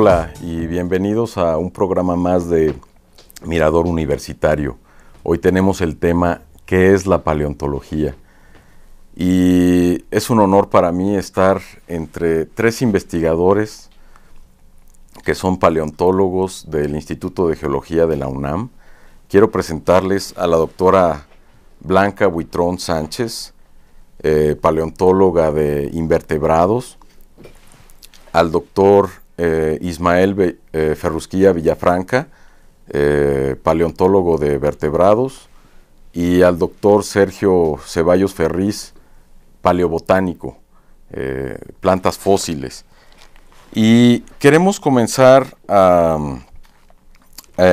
Hola y bienvenidos a un programa más de Mirador Universitario. Hoy tenemos el tema ¿Qué es la paleontología? Y es un honor para mí estar entre tres investigadores que son paleontólogos del Instituto de Geología de la UNAM. Quiero presentarles a la doctora Blanca Buitrón Sánchez, eh, paleontóloga de invertebrados, al doctor eh, Ismael eh, Ferrusquilla Villafranca, eh, paleontólogo de vertebrados, y al doctor Sergio Ceballos Ferriz, paleobotánico, plantas fósiles. Y queremos comenzar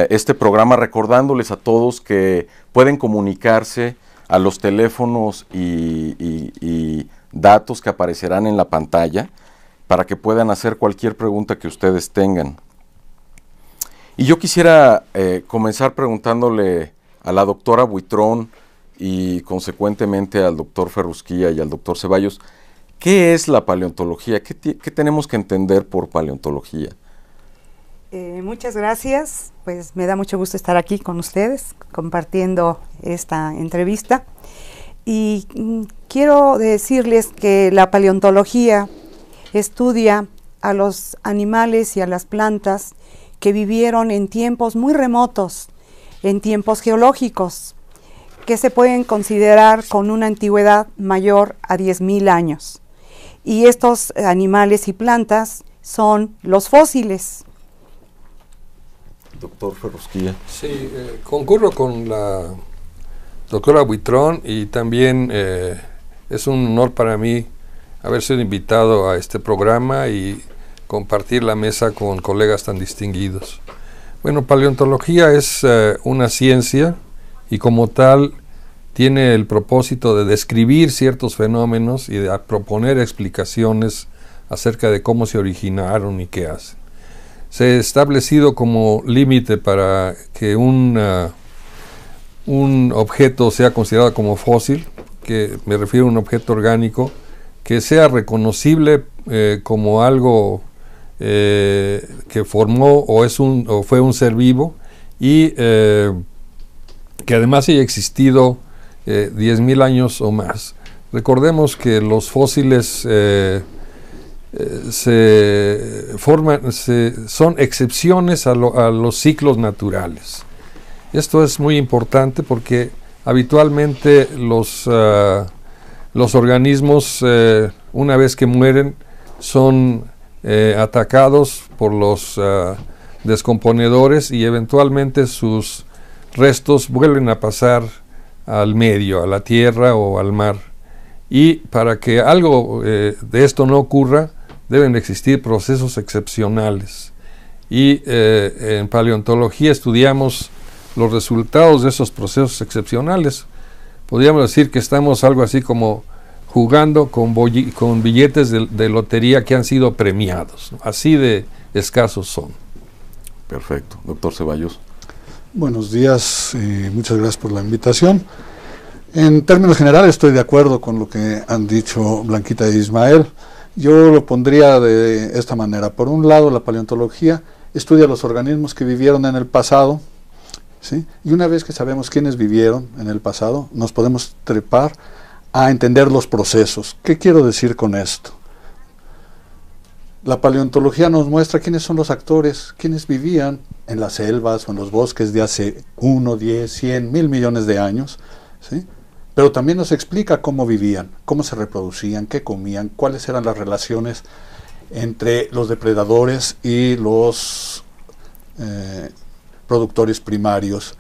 este programa recordándoles a todos que pueden comunicarse a los teléfonos y datos que aparecerán en la pantalla para que puedan hacer cualquier pregunta que ustedes tengan. Y yo quisiera eh, comenzar preguntándole a la doctora Buitrón y consecuentemente al doctor Ferrusquía y al doctor Ceballos, ¿qué es la paleontología? ¿Qué, tenemos que entender por paleontología? Eh, muchas gracias, pues me da mucho gusto estar aquí con ustedes compartiendo esta entrevista. Y mm, quiero decirles que la paleontología estudia a los animales y a las plantas que vivieron en tiempos muy remotos, en tiempos geológicos, que se pueden considerar con una antigüedad mayor a 10.000 años. Y estos animales y plantas son los fósiles. Doctor Ferrosquilla. Sí, eh, concurro con la doctora Buitrón y también eh, es un honor para mí haber sido invitado a este programa y compartir la mesa con colegas tan distinguidos. Bueno, paleontología es eh, una ciencia y como tal tiene el propósito de describir ciertos fenómenos y de proponer explicaciones acerca de cómo se originaron y qué hacen. Se ha establecido como límite para que un, eh, un objeto sea considerado como fósil, que me refiero a un objeto orgánico, que sea reconocible eh, como algo eh, que formó o, es un, fue un ser vivo y eh, que además haya existido 10.000 años o más. Recordemos que los fósiles forman, son excepciones a, los ciclos naturales. Esto es muy importante porque habitualmente los... Ah, los organismos, eh, una vez que mueren, son eh, atacados por los eh, descomponedores y eventualmente sus restos vuelven a pasar al medio, a la tierra o al mar. Y para que algo de esto no ocurra, deben existir procesos excepcionales. Y en paleontología estudiamos los resultados de esos procesos excepcionales podríamos decir que estamos algo así como jugando con, con billetes de, lotería que han sido premiados. Así de escasos son. Perfecto. Doctor Ceballos. Buenos días, y eh, muchas gracias por la invitación. En términos generales estoy de acuerdo con lo que han dicho Blanquita e Ismael. Yo lo pondría de esta manera. Por un lado, la paleontología estudia los organismos que vivieron en el pasado, y una vez que sabemos quiénes vivieron en el pasado, nos podemos trepar a entender los procesos. ¿Qué quiero decir con esto? La paleontología nos muestra quiénes son los actores, quiénes vivían en las selvas o en los bosques de hace 1, 10, 100, mil millones de años, ¿sí? pero también nos explica cómo vivían, cómo se reproducían, qué comían, cuáles eran las relaciones entre los depredadores y los eh, productores primarios,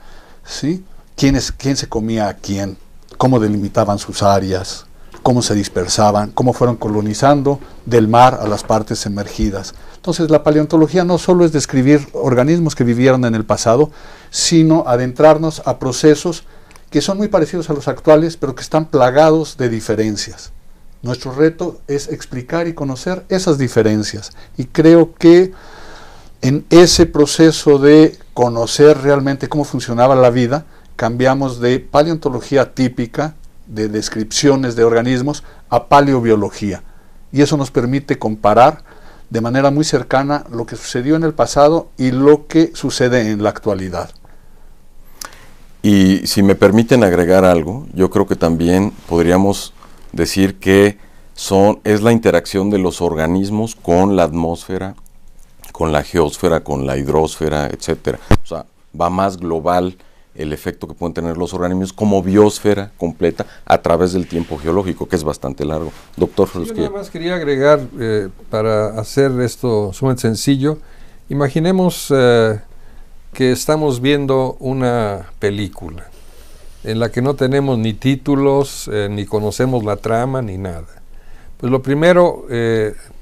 ¿sí? ¿Quién, quién se comía a quién, cómo delimitaban sus áreas, cómo se dispersaban, cómo fueron colonizando del mar a las partes emergidas. Entonces la paleontología no solo es describir organismos que vivieron en el pasado, sino adentrarnos a procesos que son muy parecidos a los actuales, pero que están plagados de diferencias. Nuestro reto es explicar y conocer esas diferencias. Y creo que en ese proceso de conocer realmente cómo funcionaba la vida, cambiamos de paleontología típica, de descripciones de organismos, a paleobiología. Y eso nos permite comparar de manera muy cercana lo que sucedió en el pasado y lo que sucede en la actualidad. Y si me permiten agregar algo, yo creo que también podríamos decir que son, es la interacción de los organismos con la atmósfera, con la geósfera, con la hidrosfera, etcétera. O sea, va más global el efecto que pueden tener los organismos como biosfera completa a través del tiempo geológico, que es bastante largo. Doctor Yo nada más quería agregar, eh, para hacer esto sumamente sencillo, imaginemos eh, que estamos viendo una película en la que no tenemos ni títulos, eh, ni conocemos la trama, ni nada. Pues lo primero,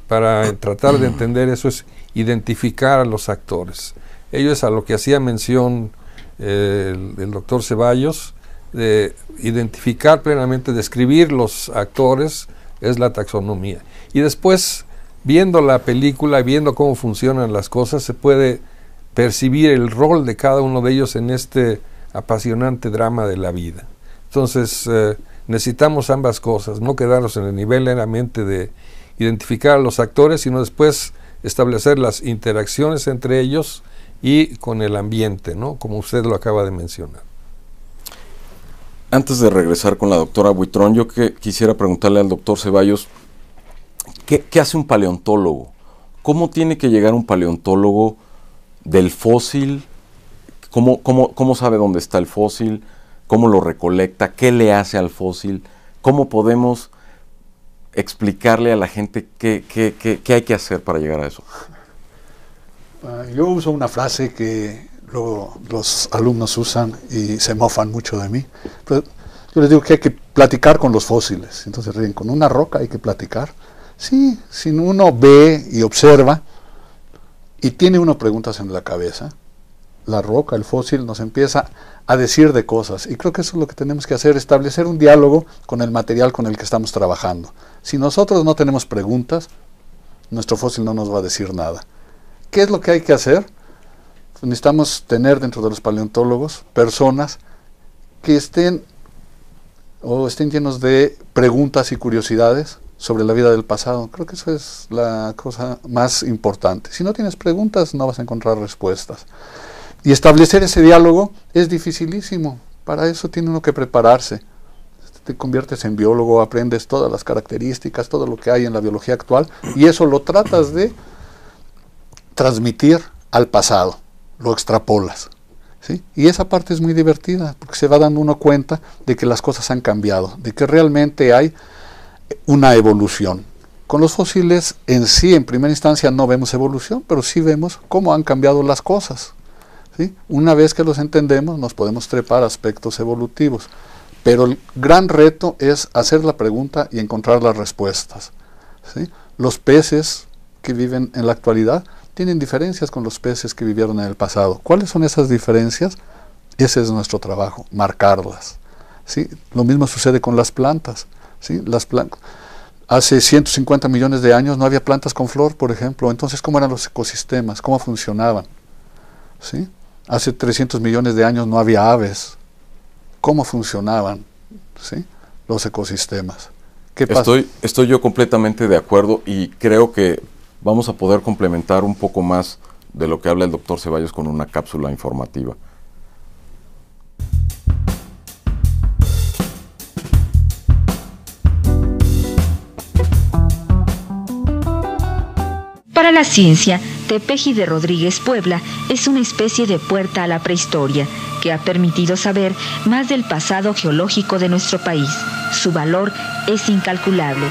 para tratar de entender eso, es identificar a los actores. Ello es a lo que hacía mención eh, el, doctor Ceballos, de identificar plenamente, describir los actores, es la taxonomía. Y después, viendo la película, viendo cómo funcionan las cosas, se puede percibir el rol de cada uno de ellos en este apasionante drama de la vida. Entonces, eh, necesitamos ambas cosas, no quedarnos en el nivel mente de identificar a los actores, sino después establecer las interacciones entre ellos y con el ambiente, ¿no? Como usted lo acaba de mencionar. Antes de regresar con la doctora Buitrón, yo quisiera preguntarle al doctor Ceballos, ¿qué, hace un paleontólogo? ¿Cómo tiene que llegar un paleontólogo del fósil? cómo sabe dónde está el fósil? ¿Cómo lo recolecta? ¿Qué le hace al fósil? ¿Cómo podemos explicarle a la gente qué, hay que hacer para llegar a eso? Ah, yo uso una frase que los alumnos usan y se mofan mucho de mí. Pues, yo les digo que hay que platicar con los fósiles. Entonces ríen, con una roca hay que platicar. Sí, si uno ve y observa y tiene unas preguntas en la cabeza, la roca, el fósil, nos empieza a decir de cosas. Y creo que eso es lo que tenemos que hacer, establecer un diálogo con el material con el que estamos trabajando. Si nosotros no tenemos preguntas, nuestro fósil no nos va a decir nada. ¿Qué es lo que hay que hacer? Necesitamos tener dentro de los paleontólogos personas que estén o estén llenos de preguntas y curiosidades sobre la vida del pasado. Creo que eso es la cosa más importante. Si no tienes preguntas, no vas a encontrar respuestas. Y establecer ese diálogo es dificilísimo. Para eso tiene uno que prepararse. Te conviertes en biólogo, aprendes todas las características, todo lo que hay en la biología actual, y eso lo tratas de transmitir al pasado, lo extrapolas. ¿sí? Y esa parte es muy divertida, porque se va dando uno cuenta de que las cosas han cambiado, de que realmente hay una evolución. Con los fósiles en sí, en primera instancia, no vemos evolución, pero sí vemos cómo han cambiado las cosas. Una vez que los entendemos, nos podemos trepar aspectos evolutivos. Pero el gran reto es hacer la pregunta y encontrar las respuestas. Los peces que viven en la actualidad tienen diferencias con los peces que vivieron en el pasado. ¿Cuáles son esas diferencias? Ese es nuestro trabajo, marcarlas. Lo mismo sucede con las plantas. Las plantas hace 150 millones de años no había plantas con flor, por ejemplo. Entonces, ¿cómo eran los ecosistemas? ¿Cómo funcionaban? ¿Sí? Hace 300 millones de años no había aves. ¿Cómo funcionaban los ecosistemas? Estoy, estoy yo completamente de acuerdo y creo que vamos a poder complementar un poco más de lo que habla el doctor Ceballos con una cápsula informativa. Para la ciencia, Tepeji de Rodríguez Puebla es una especie de puerta a la prehistoria que ha permitido saber más del pasado geológico de nuestro país. Su valor es incalculable.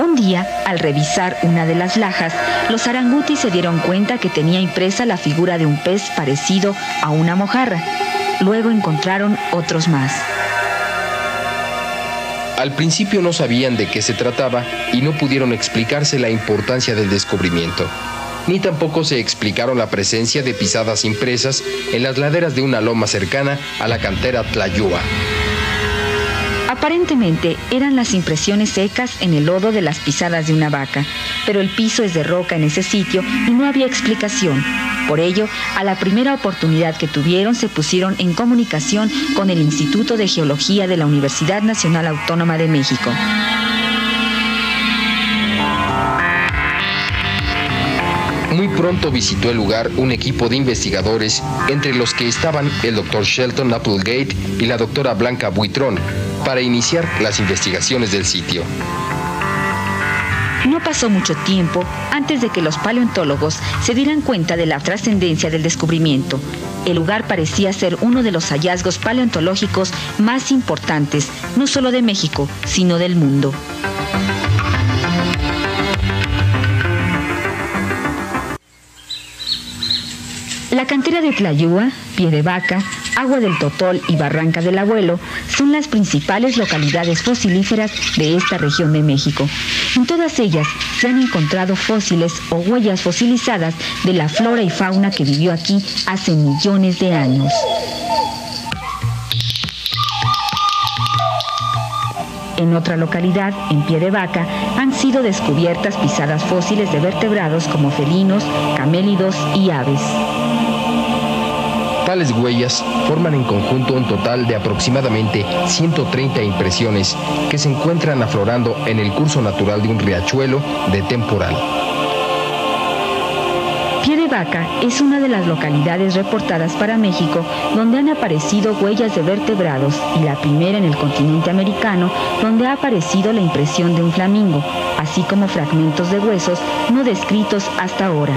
Un día, al revisar una de las lajas, los arangutis se dieron cuenta que tenía impresa la figura de un pez parecido a una mojarra. Luego encontraron otros más. Al principio no sabían de qué se trataba y no pudieron explicarse la importancia del descubrimiento, ni tampoco se explicaron la presencia de pisadas impresas en las laderas de una loma cercana a la cantera Tlayúa. Aparentemente eran las impresiones secas en el lodo de las pisadas de una vaca, pero el piso es de roca en ese sitio y no había explicación. Por ello, a la primera oportunidad que tuvieron se pusieron en comunicación con el Instituto de Geología de la Universidad Nacional Autónoma de México. Muy pronto visitó el lugar un equipo de investigadores, entre los que estaban el doctor Shelton Applegate y la doctora Blanca Buitrón, para iniciar las investigaciones del sitio. No pasó mucho tiempo antes de que los paleontólogos se dieran cuenta de la trascendencia del descubrimiento. El lugar parecía ser uno de los hallazgos paleontológicos más importantes, no solo de México, sino del mundo. La cantera de Tlayúa Pie de Vaca, Agua del Totol y Barranca del Abuelo son las principales localidades fosilíferas de esta región de México. En todas ellas se han encontrado fósiles o huellas fosilizadas de la flora y fauna que vivió aquí hace millones de años. En otra localidad, en Pie de Vaca, han sido descubiertas pisadas fósiles de vertebrados como felinos, camélidos y aves. Tales huellas forman en conjunto un total de aproximadamente 130 impresiones que se encuentran aflorando en el curso natural de un riachuelo de temporal. Pie de Vaca es una de las localidades reportadas para México donde han aparecido huellas de vertebrados y la primera en el continente americano donde ha aparecido la impresión de un flamingo, así como fragmentos de huesos no descritos hasta ahora.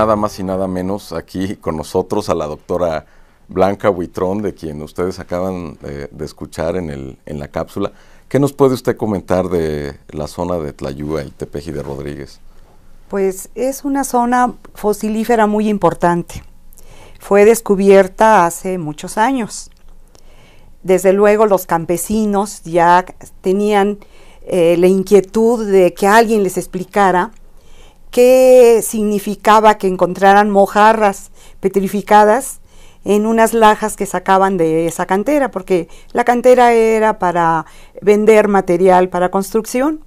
nada más y nada menos aquí con nosotros a la doctora Blanca Buitrón, de quien ustedes acaban eh, de, escuchar en, el, en la cápsula. ¿Qué nos puede usted comentar de la zona de Tlayúa, el Tepeji de Rodríguez? Pues es una zona fosilífera muy importante. Fue descubierta hace muchos años. Desde luego los campesinos ya tenían eh, la inquietud de que alguien les explicara ¿Qué significaba que encontraran mojarras petrificadas en unas lajas que sacaban de esa cantera, porque la cantera era para vender material para construcción.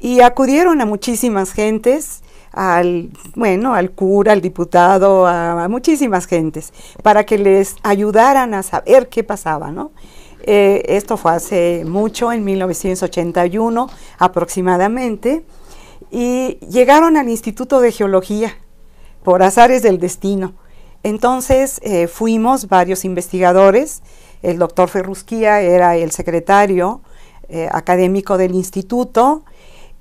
Y acudieron a muchísimas gentes, al, bueno, al cura, al diputado, a, muchísimas gentes, para que les ayudaran a saber qué pasaba, eh, esto fue hace mucho, en 1981 aproximadamente y llegaron al Instituto de Geología por azares del destino. Entonces eh, fuimos varios investigadores, el doctor Ferrusquía era el secretario eh, académico del instituto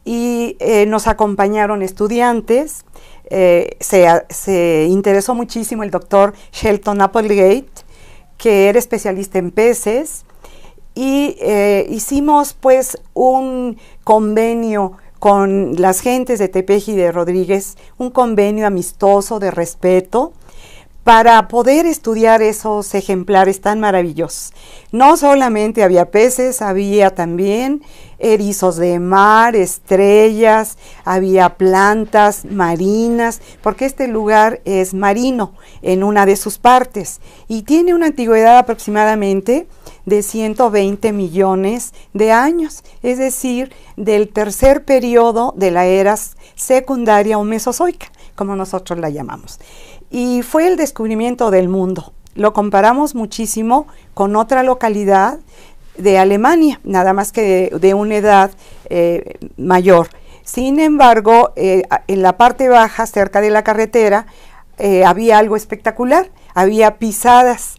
y eh, nos acompañaron estudiantes. Se, se, interesó muchísimo el doctor Shelton Applegate, que era especialista en peces, y hicimos pues un convenio con las gentes de Tepeji de Rodríguez un convenio amistoso de respeto para poder estudiar esos ejemplares tan maravillosos. No solamente había peces, había también erizos de mar, estrellas, había plantas marinas, porque este lugar es marino en una de sus partes y tiene una antigüedad aproximadamente de 120 millones de años, es decir, del tercer periodo de la era secundaria o mesozoica, como nosotros la llamamos. Y fue el descubrimiento del mundo. Lo comparamos muchísimo con otra localidad de Alemania, nada más que de, una edad eh, mayor. Sin embargo, eh, en la parte baja, cerca de la carretera, eh, había algo espectacular, había pisadas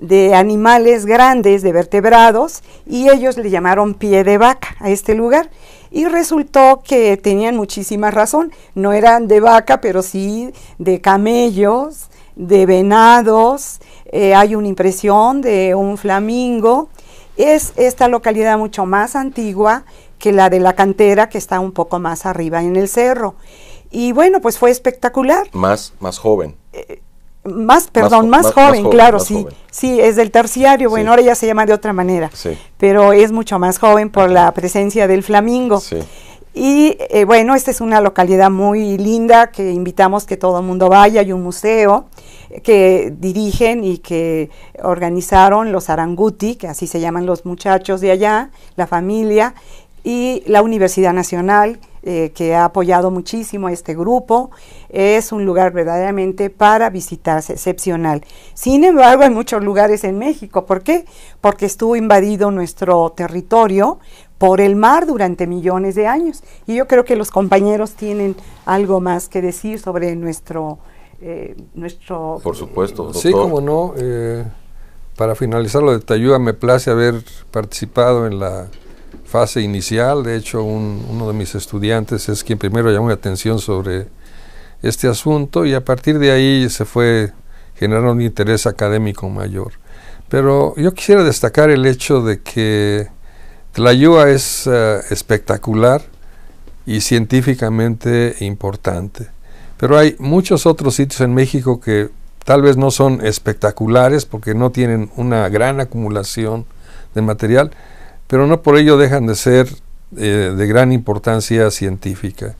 de animales grandes, de vertebrados, y ellos le llamaron pie de vaca a este lugar. Y resultó que tenían muchísima razón, no eran de vaca, pero sí de camellos, de venados, hay una impresión de un flamingo, es esta localidad mucho más antigua que la de la cantera que está un poco más arriba en el cerro. Y bueno, pues fue espectacular. Más, más joven. Eh, más, perdón, más, joven, claro, sí. Sí, es del terciario, bueno, ahora ya se llama de otra manera, sí. pero es mucho más joven por la presencia del flamingo. Sí. Y eh, bueno, esta es una localidad muy linda que invitamos que todo el mundo vaya, hay un museo que dirigen y que organizaron los Aranguti, que así se llaman los muchachos de allá, la familia, y la Universidad Nacional, eh, que ha apoyado muchísimo a este grupo. Es un lugar verdaderamente para visitarse, excepcional. Sin embargo, hay muchos lugares en México. ¿Por qué? Porque estuvo invadido nuestro territorio por el mar durante millones de años. Y yo creo que los compañeros tienen algo más que decir sobre nuestro eh, nuestro... Por supuesto. Eh, sí, como no. Eh, para finalizar lo de Tayúa me place haber participado en la fase inicial. De hecho, un, uno de mis estudiantes es quien primero llamó la atención sobre este asunto y a partir de ahí se fue generando un interés académico mayor. Pero yo quisiera destacar el hecho de que Tlayúa es espectacular y científicamente importante. Pero hay muchos otros sitios en México que tal vez no son espectaculares porque no tienen una gran acumulación de material, pero no por ello dejan de ser eh, de gran importancia científica.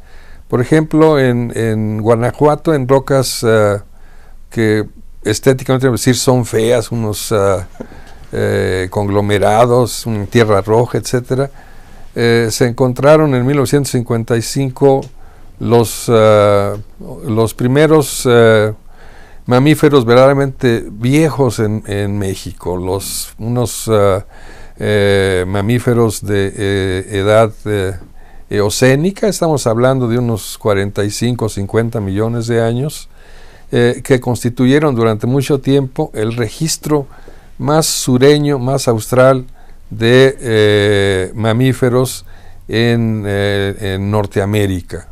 Por ejemplo, en, Guanajuato, en rocas eh, que estéticamente decir son feas, unos eh, conglomerados, tierra roja, etcétera, se encontraron en 1955 los, eh, los primeros eh, mamíferos verdaderamente viejos en, México, los, unos eh, mamíferos de edad eocénica, estamos hablando de unos 45 o 50 millones de años, que constituyeron durante mucho tiempo el registro más sureño, más austral de mamíferos en Norteamérica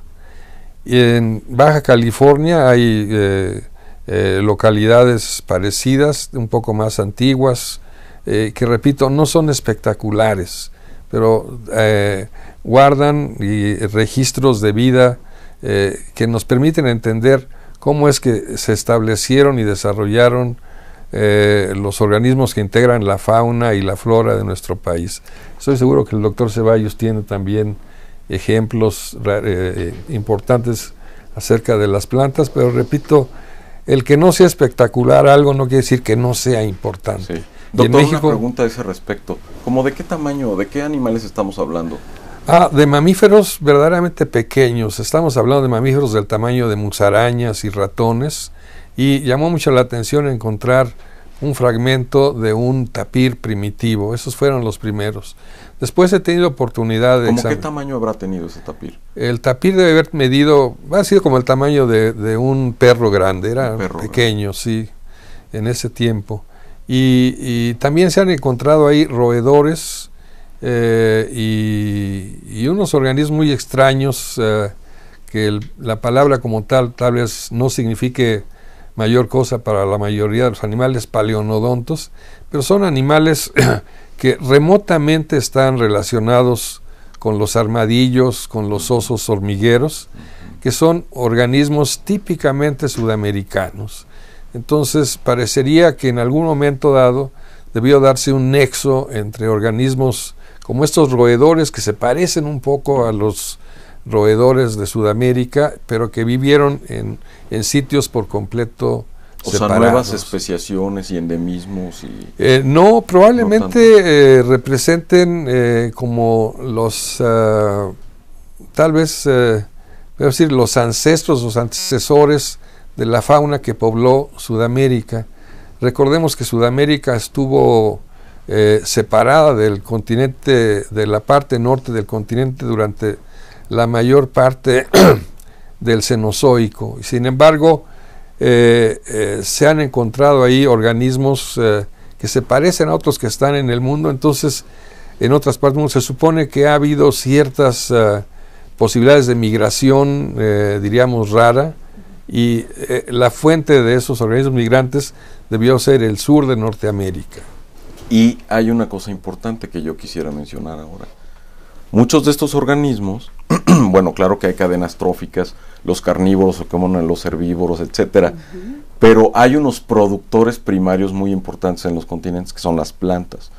en Baja California hay eh, eh, localidades parecidas, un poco más antiguas, eh, que repito, no son espectaculares, pero guardan registros de vida que nos permiten entender cómo es que se establecieron y desarrollaron los organismos que integran la fauna y la flora de nuestro país. Estoy seguro que el doctor Ceballos tiene también ejemplos eh, eh, importantes acerca de las plantas, pero repito, el que no sea espectacular algo no quiere decir que no sea importante. Sí. Doctor, una pregunta a ese respecto. ¿Cómo de qué tamaño, de qué animales estamos hablando? Ah, de mamíferos verdaderamente pequeños. Estamos hablando de mamíferos del tamaño de musarañas y ratones. Y llamó mucho la atención encontrar un fragmento de un tapir primitivo. Esos fueron los primeros. Después he tenido oportunidad de... ¿Cómo qué tamaño habrá tenido ese tapir? El tapir debe haber medido, ha sido como el tamaño de, un perro grande, era pequeño, sí, en ese tiempo. Y, también se han encontrado ahí roedores eh, y, unos organismos muy extraños eh, que la palabra como tal tal vez no signifique mayor cosa para la mayoría de los animales paleonodontos, pero son animales que remotamente están relacionados con los armadillos, con los osos hormigueros, que son organismos típicamente sudamericanos. Entonces parecería que en algún momento dado debió darse un nexo entre organismos como estos roedores que se parecen un poco a los roedores de Sudamérica, pero que vivieron en, en sitios por completo o sea, nuevas especiaciones y endemismos. Y eh, no, probablemente eh, representen eh, como los, ah, tal vez, decir, los ancestros, los antecesores de la fauna que pobló Sudamérica. Recordemos que Sudamérica estuvo separada del continente, de la parte norte del continente durante la mayor parte del Cenozoico. Sin embargo, eh, eh, se han encontrado ahí organismos eh, que se parecen a otros que están en el mundo, entonces en otras partes del mundo se supone que ha habido ciertas posibilidades de migración, diríamos, rara, y la fuente de esos organismos migrantes debió ser el sur de Norteamérica. Y hay una cosa importante que yo quisiera mencionar ahora Muchos de estos organismos, bueno, claro que hay cadenas tróficas, los carnívoros o como los herbívoros, etcétera, pero hay unos productores primarios muy importantes en los continentes que son las plantas.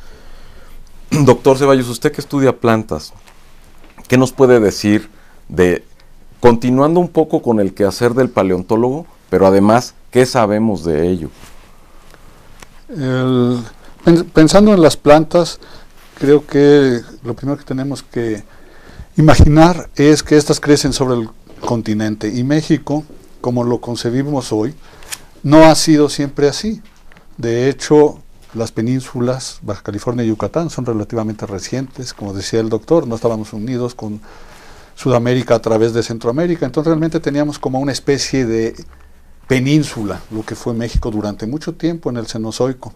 Doctor Ceballos, usted que estudia plantas, ¿qué nos puede decir de, continuando un poco con el quehacer del paleontólogo, pero además, ¿qué sabemos de ello? pensando en las plantas, creo que lo primero que tenemos que imaginar es que estas crecen sobre el continente y México, como lo concebimos hoy, no ha sido siempre así. De hecho, las penínsulas Baja California y Yucatán son relativamente recientes, como decía el doctor, no estábamos unidos con Sudamérica a través de Centroamérica, entonces realmente teníamos como una especie de península, lo que fue México durante mucho tiempo en el Cenozoico.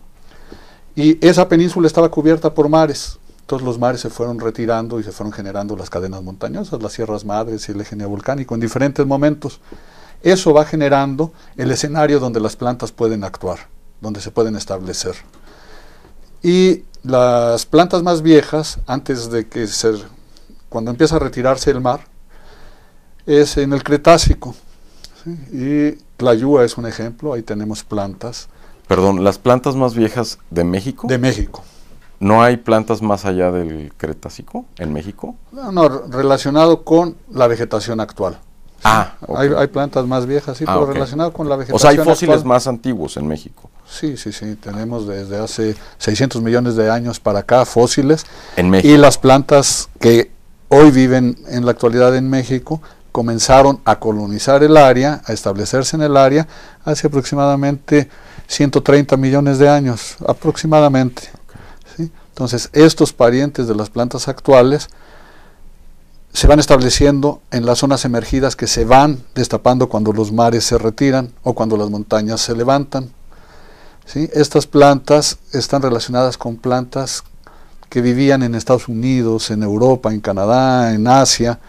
Y esa península estaba cubierta por mares. Todos los mares se fueron retirando y se fueron generando las cadenas montañosas, las sierras madres y el eje volcánico. en diferentes momentos. Eso va generando el escenario donde las plantas pueden actuar, donde se pueden establecer. Y las plantas más viejas, antes de que se, cuando empieza a retirarse el mar, es en el Cretácico. ¿sí? Y Tlayúa es un ejemplo, ahí tenemos plantas Perdón, las plantas más viejas de México. De México. ¿No hay plantas más allá del Cretácico en México? No, no relacionado con la vegetación actual. Ah, hay, plantas más viejas, sí, ah, pero relacionado con la vegetación. O sea, hay fósiles más antiguos en México. Sí, sí, sí, tenemos desde hace 600 millones de años para acá fósiles. En México. Y las plantas que hoy viven en la actualidad en México comenzaron a colonizar el área, a establecerse en el área, hace aproximadamente 130 millones de años aproximadamente. Entonces, estos parientes de las plantas actuales se van estableciendo en las zonas emergidas que se van destapando cuando los mares se retiran o cuando las montañas se levantan. Estas plantas están relacionadas con plantas que vivían en Estados Unidos, en Europa, en Canadá, en Asia,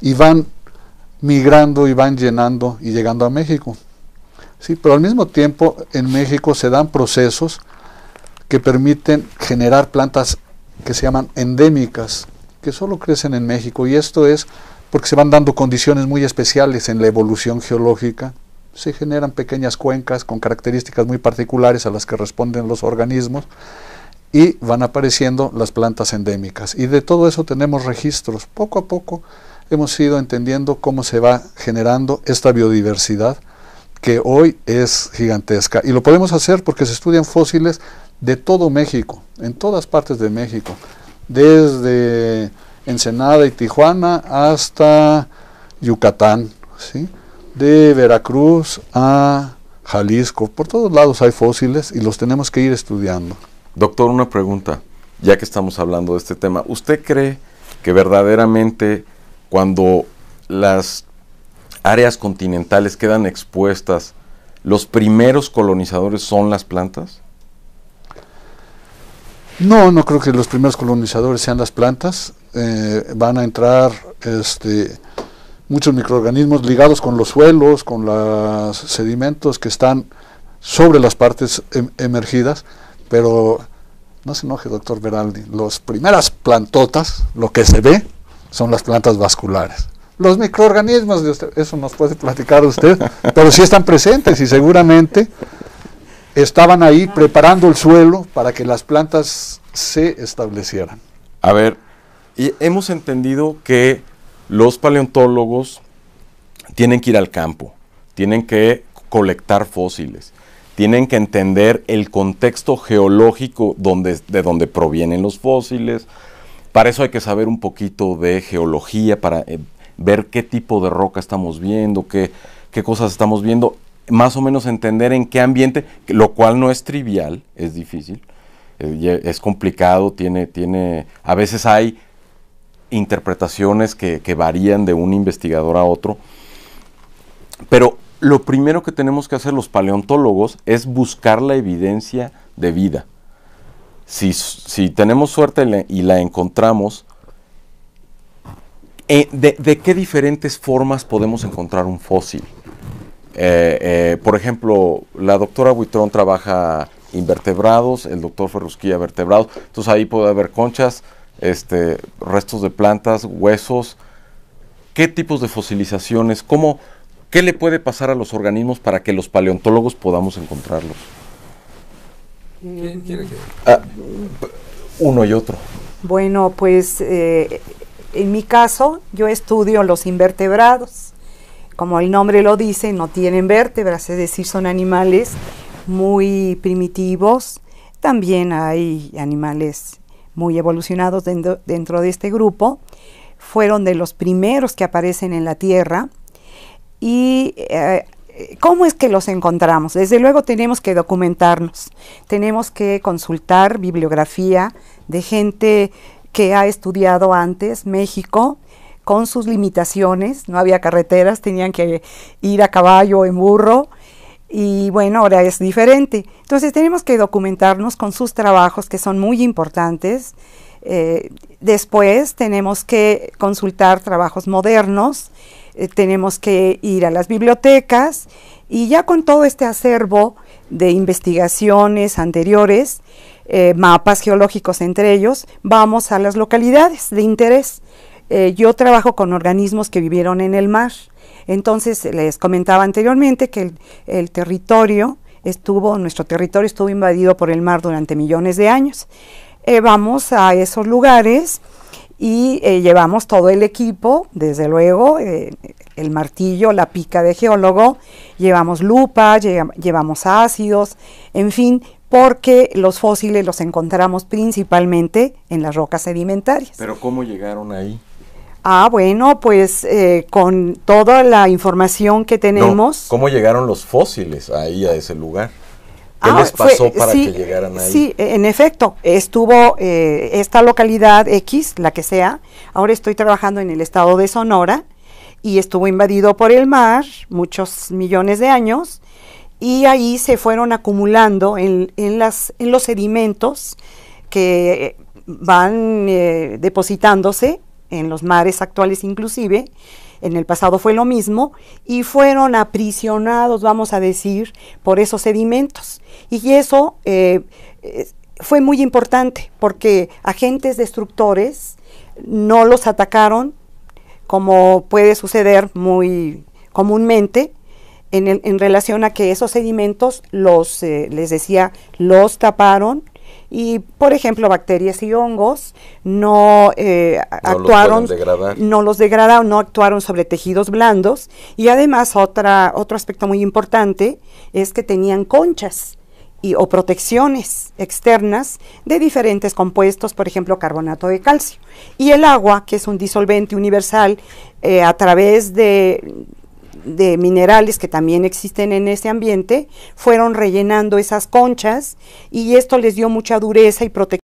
y van migrando y van llenando y llegando a México. ¿sí? Pero al mismo tiempo en México se dan procesos que permiten generar plantas que se llaman endémicas, que solo crecen en México, y esto es porque se van dando condiciones muy especiales en la evolución geológica, se generan pequeñas cuencas con características muy particulares a las que responden los organismos y van apareciendo las plantas endémicas. Y de todo eso tenemos registros. Poco a poco hemos ido entendiendo cómo se va generando esta biodiversidad que hoy es gigantesca. Y lo podemos hacer porque se estudian fósiles de todo México, en todas partes de México, desde Ensenada y Tijuana hasta Yucatán, de Veracruz a Jalisco. Por todos lados hay fósiles y los tenemos que ir estudiando. Doctor, una pregunta, ya que estamos hablando de este tema. ¿Usted cree que verdaderamente cuando las áreas continentales quedan expuestas, los primeros colonizadores son las plantas? No, no creo que los primeros colonizadores sean las plantas. Eh, van a entrar este, muchos microorganismos ligados con los suelos, con los sedimentos que están sobre las partes em, emergidas, pero no se enoje, doctor Veraldi, las primeras plantotas, lo que se ve, son las plantas vasculares. Los microorganismos eso nos puede platicar usted, pero sí están presentes y seguramente estaban ahí preparando el suelo para que las plantas se establecieran. A ver, y hemos entendido que los paleontólogos tienen que ir al campo, tienen que colectar fósiles, tienen que entender el contexto geológico donde, de donde provienen los fósiles. Para eso hay que saber un poquito de geología, para eh, ver qué tipo de roca estamos viendo, qué, qué cosas estamos viendo, más o menos entender en qué ambiente, lo cual no es trivial, es difícil, eh, e, es complicado, tiene, tiene, a veces hay interpretaciones que, varían de un investigador a otro, pero lo primero que tenemos que hacer los paleontólogos es buscar la evidencia de vida. Si, si tenemos suerte y la encontramos, eh, de, qué diferentes formas podemos encontrar un fósil? Eh, eh, por ejemplo, la doctora Buitrón trabaja invertebrados, el doctor Ferrusquilla vertebrados, entonces ahí puede haber conchas, este, restos de plantas, huesos. ¿Qué tipos de fosilizaciones? ¿Cómo, ¿Qué le puede pasar a los organismos para que los paleontólogos podamos encontrarlos? que... Ah, uno y otro. Bueno, pues en mi caso, yo estudio los invertebrados. Como el nombre lo dice, no tienen vértebras, es decir, son animales muy primitivos. También hay animales muy evolucionados dentro, de este grupo. Fueron de los primeros que aparecen en la Tierra. ¿Y eh, cómo es que los encontramos? Desde luego tenemos que documentarnos, tenemos que consultar bibliografía de gente que ha estudiado antes México con sus limitaciones, no había carreteras, tenían que ir a caballo, o en burro, y bueno, ahora es diferente. Entonces tenemos que documentarnos con sus trabajos que son muy importantes. Eh, después tenemos que consultar trabajos modernos, eh, tenemos que ir a las bibliotecas y ya con todo este acervo de investigaciones anteriores, eh, mapas geológicos entre ellos, vamos a las localidades de interés. Eh, yo trabajo con organismos que vivieron en el mar. Entonces, les comentaba anteriormente que el, territorio estuvo, nuestro territorio estuvo invadido por el mar durante millones de años. Eh, vamos a esos lugares y llevamos todo el equipo, desde luego, el martillo, la pica de geólogo, llevamos lupa, llevamos ácidos, en fin, porque los fósiles los encontramos principalmente en las rocas sedimentarias. Pero ¿cómo llegaron ahí? Ah, bueno, pues eh, con toda la información que tenemos. ¿Cómo llegaron los fósiles ahí a ese lugar? ¿Qué ah, les pasó para que llegaran ahí? Sí, en efecto, estuvo eh, esta localidad X, la que sea. Ahora estoy trabajando en el estado de Sonora y estuvo invadido por el mar muchos millones de años y ahí se fueron acumulando en, en, los sedimentos que van eh, depositándose en los mares actuales inclusive, en el pasado fue lo mismo, y fueron aprisionados, vamos a decir, por esos sedimentos. Y eso eh, fue muy importante porque agentes destructores no los atacaron como puede suceder muy comúnmente, en, relación a que esos sedimentos los, eh, les decía, los taparon y por ejemplo bacterias y hongos no, eh, actuaron no los degradaron no actuaron sobre tejidos blandos y además otra otro aspecto muy importante es que tenían conchas y, o protecciones externas de diferentes compuestos, por ejemplo, carbonato de calcio. Y el agua, que es un disolvente universal, eh, a través de de minerales que también existen en ese ambiente, fueron rellenando esas conchas y esto les dio mucha dureza y protección